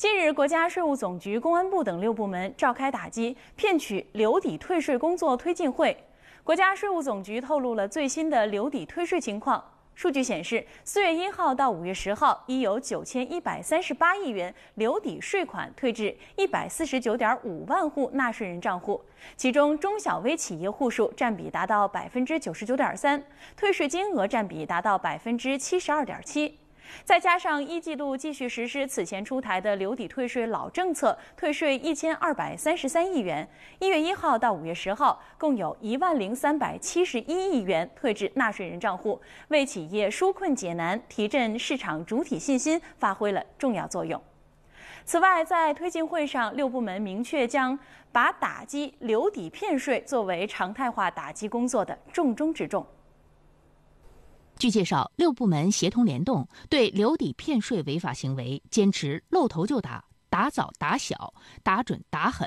近日，国家税务总局、公安部等六部门召开打击骗取留抵退税工作推进会。国家税务总局透露了最新的留抵退税情况。数据显示，四月一号到五月十号，已有九千一百三十八亿元留抵税款退至一百四十九点五万户纳税人账户，其中中小微企业户数占比达到百分之九十九点三，退税金额占比达到百分之七十二点七。再加上一季度继续实施此前出台的留抵退税老政策，退税一千二百三十三亿元。一月一号到五月十号，共有一万零三百七十一亿元退至纳税人账户，为企业纾困解难、提振市场主体信心发挥了重要作用。此外，在推进会上，六部门明确将把打击留抵骗税作为常态化打击工作的重中之重。据介绍，六部门协同联动，对留抵骗税违法行为坚持露头就打，打早打小，打准打狠。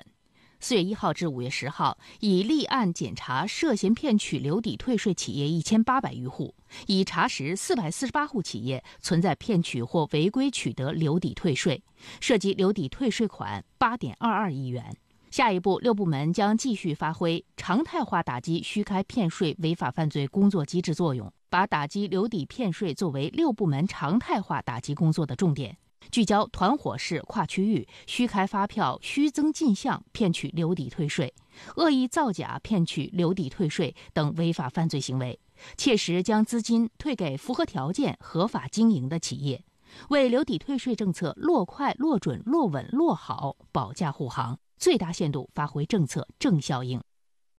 四月一号至五月十号，已立案检查涉嫌骗取留抵退税企业一千八百余户，已查实四百四十八户企业存在骗取或违规取得留抵退税，涉及留抵退税款八点二二亿元。下一步，六部门将继续发挥常态化打击虚开骗税违法犯罪工作机制作用，把打击留抵骗税作为六部门常态化打击工作的重点，聚焦团伙式、跨区域虚开发票、虚增进项骗取留抵退税、恶意造假骗取留抵退税等违法犯罪行为，切实将资金退给符合条件、合法经营的企业，为留抵退税政策落快、落准、落稳、落好保驾护航。最大限度发挥政策正效应。